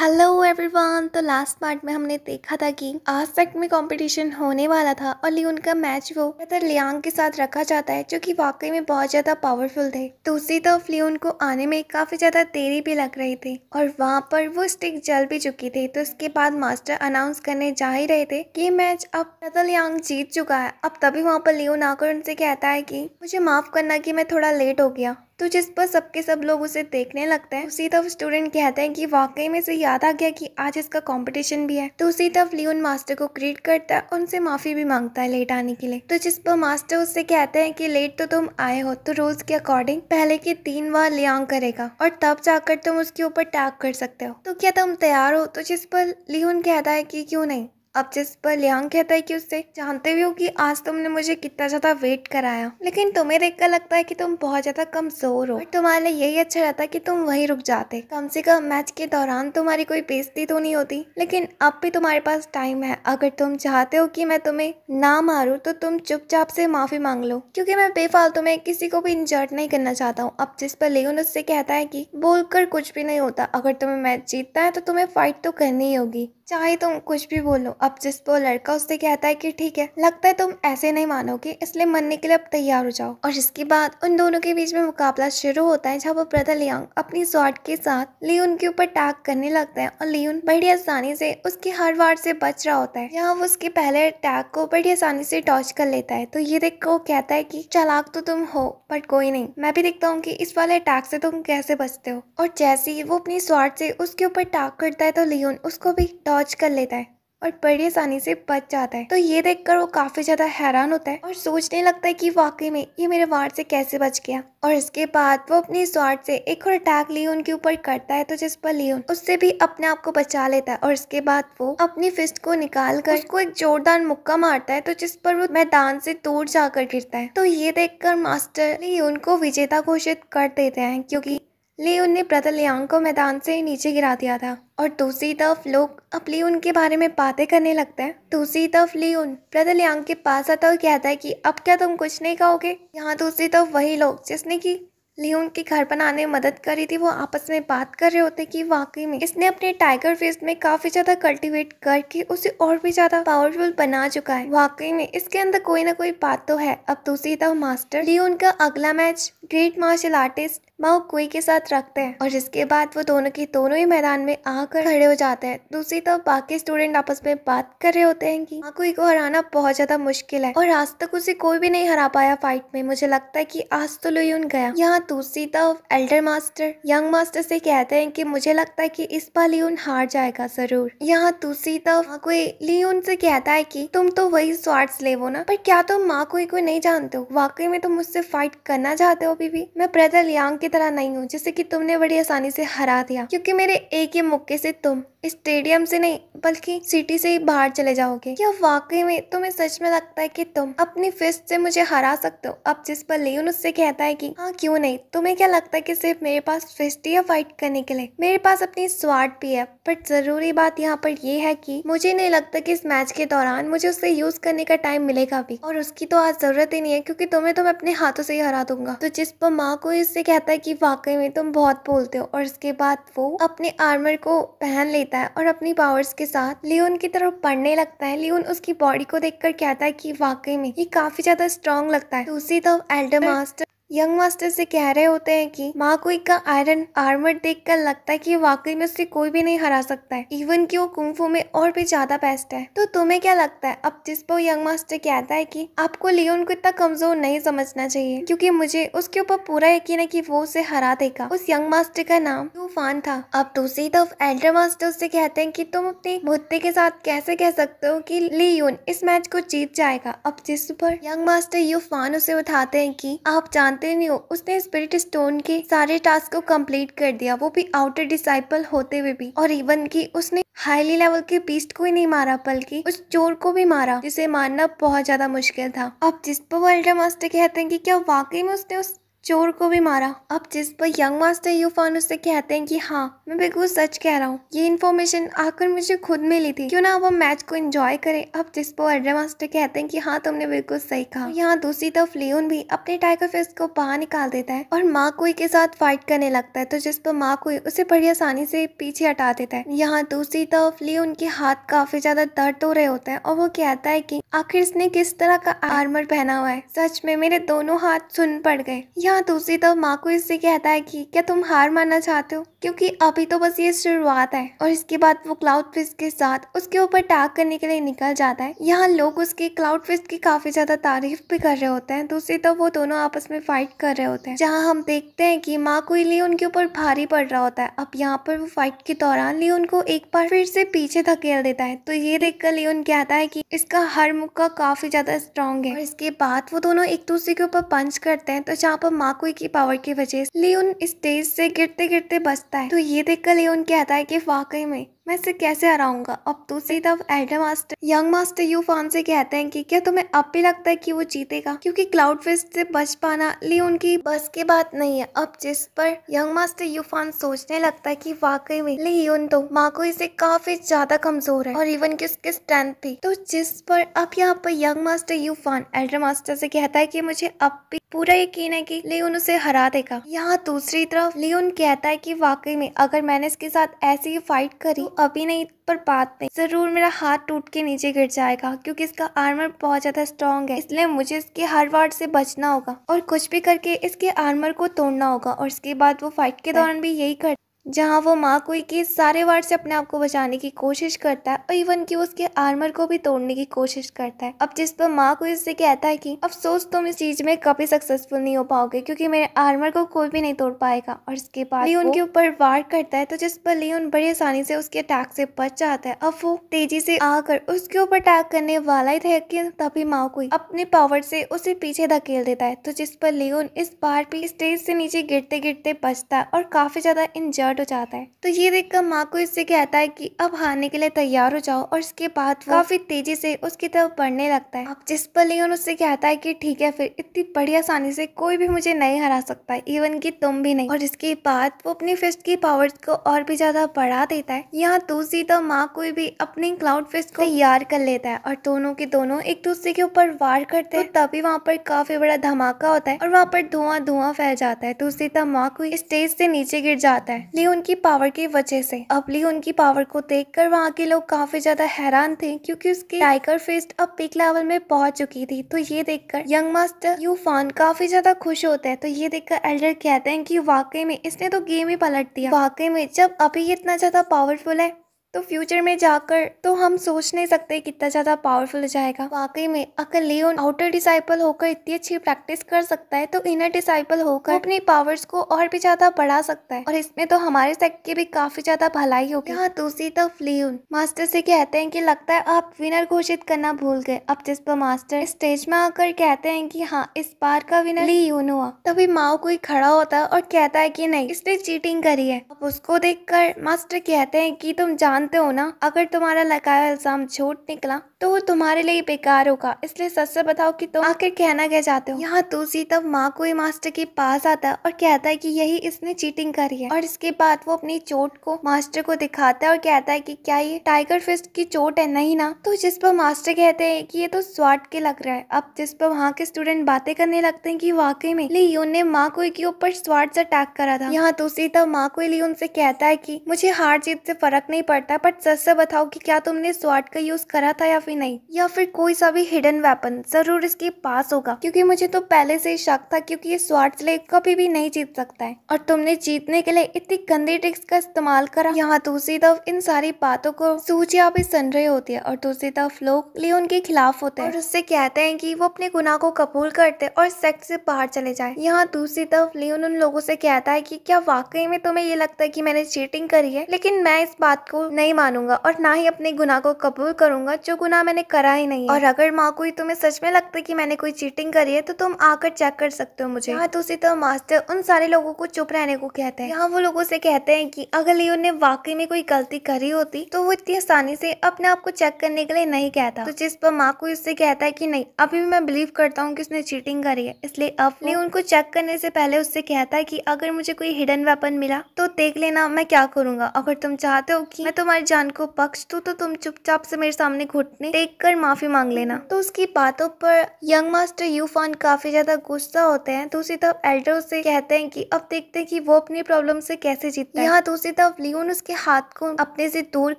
hello everyone तो last part में हमने देखा था कि आज तक में कंपटीशन होने वाला था और लियोन का मैच वो पता लियांग के साथ रखा जाता है जो कि वाकई में बहुत ज़्यादा पावरफुल थे दूसरी तरफ लियोन को आने में काफ़ी ज़्यादा देरी भी लग रही थी और वहाँ पर वो स्टिक जल भी चुकी थी तो उसके बाद मास्टर अनाउंस करने जा ही रहे थे की ये मैच अब पता लियांग जीत चुका है अब तभी वहाँ पर लियोन आकर उनसे कहता है की मुझे माफ़ करना की मैं थोड़ा लेट हो गया तो जिस पर सबके सब लोग उसे देखने लगते हैं उसी तरफ स्टूडेंट कहते हैं कि वाकई में से याद आ गया कि आज इसका कंपटीशन भी है तो उसी तरफ लियोन मास्टर को क्रीट करता है और उनसे माफ़ी भी मांगता है लेट आने के लिए तो जिस पर मास्टर उससे कहते हैं कि लेट तो तुम आए हो तो रोज के अकॉर्डिंग पहले के तीन बार लियांग करेगा और तब जाकर तुम उसके ऊपर टैग कर सकते हो तो क्या तुम तैयार हो तो जिस पर लियोन कहता है की क्यों नहीं अब जिस पर लियांग कहता है कि उससे जानते भी हो कि आज तुमने मुझे कितना ज़्यादा वेट कराया लेकिन तुम्हें देखकर लगता है कि तुम बहुत ज़्यादा कमज़ोर हो तुम्हारे लिए यही अच्छा रहता कि तुम वही रुक जाते कम से कम मैच के दौरान तुम्हारी कोई बेइज्जती तो नहीं होती लेकिन अब भी तुम्हारे पास टाइम है अगर तुम चाहते हो कि मैं तुम्हें ना मारूँ तो तुम चुपचाप से माफ़ी मांग लो क्योंकि मैं बेफालतू में किसी को भी इंजर्ट नहीं करना चाहता हूँ अब जिस पर लेन उससे कहता है की बोलकर कुछ भी नहीं होता अगर तुम्हें मैच जीतता है तो तुम्हें फाइट तो करनी ही होगी चाहे तुम कुछ भी बोलो अब जिस वो लड़का उससे कहता है कि ठीक है लगता है तुम ऐसे नहीं मानोगे इसलिए मरने के लिए अब तैयार हो जाओ और इसके बाद उन दोनों के बीच में मुकाबला शुरू होता है जहाँ वो ब्रदर लियांग अपनी स्वाट के साथ लियोन के ऊपर अटैक करने लगता है और लियोन बड़ी आसानी से उसकी हर वार से बच रहा होता है यहाँ वो उसके पहले अटैक को बड़ी आसानी से टॉच कर लेता है तो ये देख वो कहता है की चालाक तो तुम हो बट कोई नहीं मैं भी देखता हूँ की इस वाले अटैक से तुम कैसे बचते हो और जैसे ही वो अपनी स्वाट से उसके ऊपर टाक करता है तो लियोन उसको भी टॉच कर लेता है और बड़ी आसानी से बच जाता है तो ये देखकर वो काफी ज्यादा हैरान होता है और सोचने लगता है कि वाकई में ये मेरे वार्ड से कैसे बच गया और इसके बाद वो अपने स्वार्ड से एक और अटैक लियो उनके ऊपर करता है तो जिस पर लियोन उससे भी अपने आप को बचा लेता है और इसके बाद वो अपनी फिस्ट को निकाल कर उसको एक जोरदार मुक्का मारता है तो जिस पर वो मैदान से दूर जाकर गिरता है तो ये देखकर मास्टर लियोन को विजेता घोषित कर देते हैं क्योंकि लियोन ने ब्रदर लियांग को मैदान से नीचे गिरा दिया था और दूसरी तरफ लोग अब लियोन के बारे में बातें करने लगते हैं दूसरी तरफ लियोन ब्रदर लियांग के पास आता और कहता है कि अब क्या तुम कुछ नहीं कहोगे यहाँ दूसरी तरफ वही लोग जिसने की लियोन के घर बनाने में मदद करी थी वो आपस में बात कर रहे होते कि वाकई में इसने अपने टाइगर फेस में काफी ज्यादा कल्टीवेट करके उसे और भी ज्यादा पावरफुल बना चुका है वाकई में इसके अंदर कोई ना कोई बात तो है अब दूसरी तरफ मास्टर लियोन का अगला match great martial artist Mao कुएं के साथ रखते हैं और जिसके बाद वो दोनों के दोनों ही मैदान में आकर खड़े हो जाते हैं दूसरी तरफ बाकी स्टूडेंट आपस में बात कर रहे होते हैं कि माकुई को हराना बहुत ज्यादा मुश्किल है और आज तक उसे कोई भी नहीं हरा पाया फाइट में मुझे लगता है कि आज तो लुयुन गया यहाँ दूसरी तरफ एल्डर मास्टर यंग मास्टर से कहते हैं की मुझे लगता है की इस बार लियन हार जाएगा जरूर यहाँ दूसरी तरफ कोई लियन से कहता है की तुम तो वही स्वार्ड ले वो ना पर क्या तुम माँ कोई को नहीं जानते हो वाकई में तुम मुझसे फाइट करना चाहते हो अभी भी मैं ब्रदर लियांग की तरह नहीं हूँ जिसे कि तुमने बड़ी आसानी से हरा दिया क्योंकि मेरे एक ही मुक्के से तुम स्टेडियम से नहीं बल्कि सिटी से ही बाहर चले जाओगे क्या वाकई में तुम्हें सच में लगता है कि तुम अपनी फिस्ट से मुझे हरा सकते हो अब जिस पर लियोन उससे कहता है कि हाँ क्यों नहीं तुम्हें क्या लगता है कि सिर्फ मेरे पास फिस्ट या फाइट करने के लिए मेरे पास अपनी स्वाद भी है बट जरूरी बात यहाँ पर यह है की मुझे नहीं लगता की इस मैच के दौरान मुझे उससे यूज करने का टाइम मिलेगा भी और उसकी तो आज जरूरत ही नहीं है क्यूँकी तुम्हें तो मैं अपने हाथों से ही हरा दूंगा तो जिस पर माँ को इससे कहता है कि वाकई में तुम बहुत बोलते हो और इसके बाद वो अपने आर्मर को पहन लेता है और अपनी पावर्स के साथ लियोन की तरफ पढ़ने लगता है लियोन उसकी बॉडी को देखकर कहता है कि वाकई में ये काफी ज्यादा स्ट्रांग लगता है दूसरी तरफ एल्डर मास्टर यंग मास्टर से कह रहे होते हैं कि माकोई का आयरन आर्मर देखकर लगता है कि वाकई में उसे कोई भी नहीं हरा सकता है इवन कि वो कुंफू में और भी ज्यादा बेस्ट है तो तुम्हें क्या लगता है अब जिस पर यंग मास्टर कहता है कि आपको लियोन को इतना कमजोर नहीं समझना चाहिए क्योंकि मुझे उसके ऊपर पूरा यकीन है की वो उसे हरा देगा उस यंग मास्टर का नाम तूफान था अब दूसरी तरफ एल्डर मास्टर उससे कहते हैं की तुम अपने भुते के साथ कैसे कह सकते हो की लियोन इस मैच को जीत जाएगा अब जिस पर यंग मास्टर यूफान उसे उठाते हैं की आप जानते हो उसने स्पिरिट स्टोन के सारे टास्क को कंप्लीट कर दिया वो भी आउटर डिसाइपल होते हुए भी और इवन की उसने हाईली लेवल के बीस्ट को ही नहीं मारा बल्कि उस चोर को भी मारा जिसे मारना बहुत ज्यादा मुश्किल था अब जिस पर वर्ल्ड मास्टर कहते हैं कि क्या वाकई में उसने उस चोर को भी मारा अब जिस पर यंग मास्टर यूफान उससे कहते हैं कि हाँ मैं बिल्कुल सच कह रहा हूँ ये इन्फॉर्मेशन आकर मुझे खुद मिली थी क्यों ना अब हम मैच को एंजॉय करें अब जिस पर अड्डा मास्टर कहते हैं कि हाँ तुमने बिल्कुल सही कहा तो यहाँ दूसरी तरफ लियोन भी अपने टाइगर फिस्ट को बाहर निकाल देता है और माँ कोई के साथ फाइट करने लगता है तो जिस पर माँ कोई उसे बड़ी आसानी से पीछे हटा देता है यहाँ दूसरी तरफ लियोन के हाथ काफी ज्यादा दर्द हो रहे होते हैं और वो कहता है की आखिर इसने किस तरह का आर्मर पहना हुआ है सच में मेरे दोनों हाथ सुन पड़ गए यहाँ दूसरी तरफ तो माँ को इससे कहता है कि क्या तुम हार मानना चाहते हो क्योंकि अभी तो बस ये शुरुआत है और इसके बाद वो क्लाउड फिस्ट के साथ उसके ऊपर टैग करने के लिए निकल जाता है यहाँ लोग उसके क्लाउड फिस्ट की काफी ज्यादा तारीफ भी कर रहे होते हैं दूसरी तरफ तो वो दोनों आपस में फाइट कर रहे होते हैं जहाँ हम देखते हैं कि माँ को लिए उनके ऊपर भारी पड़ रहा होता है अब यहाँ पर वो फाइट के दौरान लियोन को एक बार फिर से पीछे धकेल देता है तो ये देखकर लियोन कहता है की इसका हर मुक्का काफी ज्यादा स्ट्रॉन्ग है और इसके बाद वो दोनों एक दूसरे के ऊपर पंच करते हैं तो जहाँ पर माँ की पावर की वजह से लियोन स्टेज से गिरते गिरते बचते सकता है तो ये देखकर लियोन कहता है कि वाकई में मैं इसे कैसे हराऊंगा अब दूसरी तरफ elder master young master Yu Fan से कहते हैं कि क्या तुम्हें अब भी लगता है कि वो जीतेगा क्योंकि क्लाउड फिस्ट से बच पाना ली उनकी बस की बात नहीं है अब जिस पर यंग मास्टर यूफान सोचने लगता है कि वाकई में ली उन तो को इसे काफी ज्यादा कमजोर है और इवन की उसकी स्ट्रेंथ थी तो जिस पर अब यहाँ पर young master Yufan elder master से कहता है की मुझे अब भी पूरा यकीन है की लियोन उसे हरा देगा यहाँ दूसरी तरफ लियोन कहता है की वाकई में अगर मैंने इसके साथ ऐसी फाइट करी अभी नहीं पर बात में ज़रूर मेरा हाथ टूट के नीचे गिर जाएगा क्योंकि इसका आर्मर बहुत ज़्यादा स्ट्रॉन्ग है इसलिए मुझे इसके हर वार्ड से बचना होगा और कुछ भी करके इसके आर्मर को तोड़ना होगा और इसके बाद वो फाइट के दौरान भी यही कर जहाँ वो माँ कोई के सारे वार से अपने आप को बचाने की कोशिश करता है और इवन की उसके आर्मर को भी तोड़ने की कोशिश करता है अब जिस पर माँ कोई उससे कहता है कि अफसोस तुम इस चीज में कभी सक्सेसफुल नहीं हो पाओगे क्योंकि मेरे आर्मर को कोई भी नहीं तोड़ पाएगा और इसके बाद ली उनके ऊपर वार करता है तो जिस पर उन बड़ी आसानी से उसके अटैक से बच जाता है अब वो तेजी से आकर उसके ऊपर अटैक करने वाला ही था कि तभी कोई अपने पावर से उसे पीछे धकेल देता है तो जिस पर ली इस बार भी स्टेज से नीचे गिरते गिरते बचता है और काफी ज्यादा इंजर्ड स्टार्ट हो जाता है तो ये देखकर माँ को इससे कहता है कि अब हारने के लिए तैयार हो जाओ और इसके बाद काफी तेजी से उसकी तरफ बढ़ने लगता है अब जिस पर लियोन उससे कहता है कि ठीक है फिर इतनी बड़ी आसानी से कोई भी मुझे नहीं हरा सकता है इवन की तुम भी नहीं और इसके बाद वो अपनी फिस्ट की पावर्स को और भी ज्यादा बढ़ा देता है यहाँ दूसरी तरफ माँ कोई भी अपनी क्लाउड फिस्ट को तैयार कर लेता है और दोनों के दोनों एक दूसरे के ऊपर वार करते हैं तो तभी वहाँ पर काफी बड़ा धमाका होता है और वहाँ पर धुआं धुआं फैल जाता है दूसरी तरफ माँ कोई स्टेज से नीचे गिर जाता है उनकी पावर की वजह से अपली उनकी पावर को देखकर वहाँ के लोग काफी ज्यादा हैरान थे क्योंकि उसकी टाइगर फिस्ट अब पिक लेवल में पहुंच चुकी थी तो ये देखकर यंग मास्टर यू फान काफी ज्यादा खुश होते हैं तो ये देखकर एल्डर कहते हैं कि वाकई में इसने तो गेम ही पलट दिया वाकई में जब अभी इतना ज्यादा पावरफुल है तो फ्यूचर में जाकर तो हम सोच नहीं सकते कितना ज़्यादा पावरफुल हो जाएगा वाकई में अगर लियोन आउटर डिसाइपल होकर इतनी अच्छी प्रैक्टिस कर सकता है तो इनर डिसाइपल होकर अपनी पावर्स को और भी ज़्यादा बढ़ा सकता है और इसमें तो हमारे सेक्ट की भी काफ़ी ज़्यादा भलाई होगी हाँ दूसरी तरफ लियोन मास्टर से कहते हैं की लगता है आप विनर घोषित करना भूल गए अब जिस पर मास्टर स्टेज में आकर कहते हैं की हाँ इस बार का विनर लियोन हुआ तभी माओ कोई खड़ा होता है और कहता है की नहीं इसने चीटिंग करी है अब उसको देख मास्टर कहते हैं की तुम जान जानते हो ना अगर तुम्हारा लगाया इल्जाम झूठ निकला तो वो तुम्हारे लिए बेकार होगा इसलिए सच से बताओ कि तुम आखिर कहना क्या चाहते हो यहाँ तुलसी तब माँ को मास्टर के पास आता है और कहता है कि यही इसने चीटिंग करी है और इसके बाद वो अपनी चोट को मास्टर को दिखाता है और कहता है कि क्या ये टाइगर फिस्ट की चोट है नहीं ना तो जिस पर मास्टर कहते हैं कि ये तो स्वाट के लग रहा है अब जिस पर वहाँ के स्टूडेंट बातें करने लगते हैं कि वाकई में लियोन ने माँ को के ऊपर स्वाट से अटैक करा था यहाँ तुलसी तब माँ को लियोन से कहता है की मुझे हार जीत से फर्क नहीं पड़ता बट सच से बताओ कि क्या तुमने स्वाट का यूज करा था या फिर नहीं या फिर कोई सा भी हिडन वेपन जरूर इसके पास होगा क्योंकि मुझे तो पहले से ही शक था क्योंकि ये स्वाट स्लेव कभी भी नहीं जीत सकता है और तुमने जीतने के लिए इतनी गंदी ट्रिक्स का इस्तेमाल करा यहाँ दूसरी तरफ इन सारी बातों को सूचिया भी सुन रही होती है और दूसरी तरफ लोग लिए उनके खिलाफ होते हैं और उससे कहते हैं की वो अपने गुना को कबूल करते और सेक्ट से बाहर चले जाए यहाँ दूसरी तरफ लियोन उन लोगों से कहता है कि क्या वाकई में तुम्हें ये लगता है कि मैंने चीटिंग करी है लेकिन मैं इस बात को नहीं मानूंगा और ना ही अपने गुनाह को कबूल करूंगा जो गुनाह मैंने करा ही नहीं और अगर माँ कोई तुम्हें सच में लगता है कि मैंने कोई चीटिंग करी है तो तुम आकर चेक कर सकते हो मुझे यहाँ दूसरी तरफ तो मास्टर उन सारे लोगों को चुप रहने को कहते हैं यहाँ वो लोगों से कहते हैं कि अगर लियो ने वाकई में कोई गलती करी होती तो वो इतनी आसानी से अपने आप को चेक करने के लिए नहीं कहता तो जिस पर माँ को उससे कहता है की नहीं अभी भी मैं बिलीव करता हूँ की उसने चीटिंग करी है इसलिए अब लियो उनको चेक करने से पहले उससे कहता है की अगर मुझे कोई हिडन वेपन मिला तो देख लेना मैं क्या करूंगा अगर तुम चाहते हो कि मैं तुम्हारी जान को पक्ष तू तो तुम चुपचाप से मेरे सामने घुटने टेक कर माफ़ी मांग लेना तो उसकी बातों पर यंग मास्टर यूफान काफ़ी ज़्यादा गुस्सा होते हैं दूसरी तरफ एल्डर से कहते हैं कि अब देखते हैं कि वो अपनी प्रॉब्लम से कैसे जीतता है यहाँ दूसरी तरफ लियोन उसके हाथ को अपने से दूर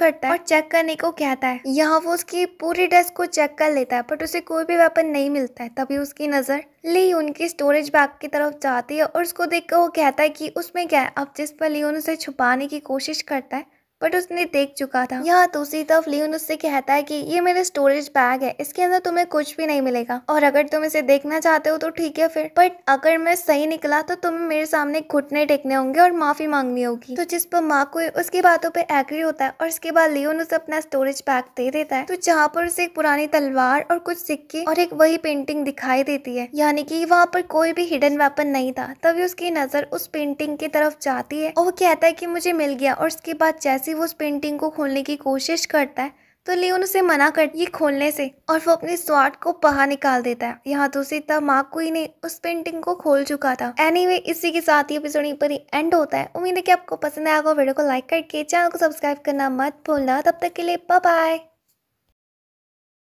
करता है और चेक करने को कहता है यहाँ वो उसकी पूरी ड्रेस को चेक कर लेता है बट उसे कोई भी वेपन नहीं मिलता है तभी उसकी नज़र ली की स्टोरेज बैग की तरफ जाती है और उसको देखकर वो कहता है कि उसमें क्या है अब जिस पर लियोन उसे छुपाने की कोशिश करता है बट उसने देख चुका था यहाँ दूसरी तरफ लियोन उससे कहता है कि ये मेरे स्टोरेज बैग है इसके अंदर तुम्हें कुछ भी नहीं मिलेगा और अगर तुम इसे देखना चाहते हो तो ठीक है फिर बट अगर मैं सही निकला तो तुम्हें मेरे सामने घुटने टेकने होंगे और माफी मांगनी होगी तो जिस पर माँ को उसकी बातों पर एग्री होता है और उसके बाद लियोन उसे अपना स्टोरेज बैग दे देता है तो जहाँ पर उसे एक पुरानी तलवार और कुछ सिक्के और एक वही पेंटिंग दिखाई देती है यानी की वहाँ पर कोई भी हिडन वेपन नहीं था तभी उसकी नजर उस पेंटिंग की तरफ जाती है और वो कहता है की मुझे मिल गया और उसके बाद जैसे जैसे ही वो उस पेंटिंग को खोलने की कोशिश करता है तो लियोन उसे मना करती है खोलने से और वो अपने स्वाट को बाहर निकाल देता है यहाँ तो उसे तब माँ कोई ने उस पेंटिंग को खोल चुका था एनी anyway, इसी के साथ ही एपिसोड यहीं पर ही एंड होता है उम्मीद है कि आपको पसंद आएगा वीडियो को लाइक करके चैनल को सब्सक्राइब करना मत भूलना तब तक के लिए बाय